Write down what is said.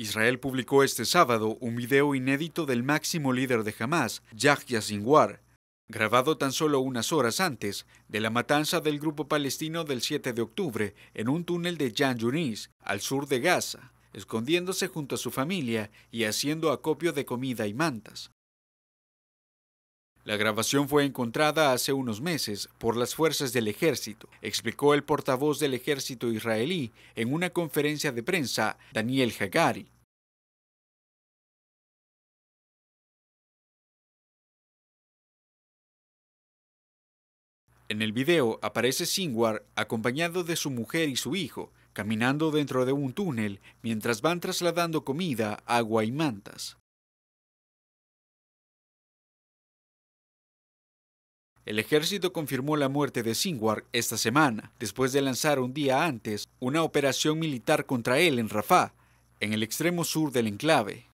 Israel publicó este sábado un video inédito del máximo líder de Hamas, Yahya Sinwar, grabado tan solo unas horas antes de la matanza del grupo palestino del 7 de octubre en un túnel de Jan Yunis, al sur de Gaza, escondiéndose junto a su familia y haciendo acopio de comida y mantas. La grabación fue encontrada hace unos meses por las fuerzas del ejército, explicó el portavoz del ejército israelí en una conferencia de prensa, Daniel Hagari. En el video aparece Singwar acompañado de su mujer y su hijo, caminando dentro de un túnel mientras van trasladando comida, agua y mantas. El ejército confirmó la muerte de Sinwar esta semana, después de lanzar un día antes una operación militar contra él en Rafah, en el extremo sur del enclave.